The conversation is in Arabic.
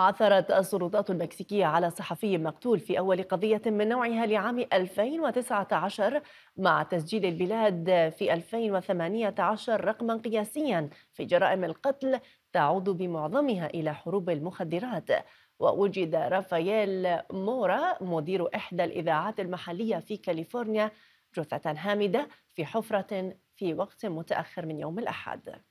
عثرت السلطات المكسيكية على صحفي مقتول في أول قضية من نوعها لعام 2019 مع تسجيل البلاد في 2018 رقما قياسيا في جرائم القتل تعود بمعظمها إلى حروب المخدرات ووجد رافائيل مورا مدير إحدى الإذاعات المحلية في كاليفورنيا جثة هامدة في حفرة في وقت متأخر من يوم الأحد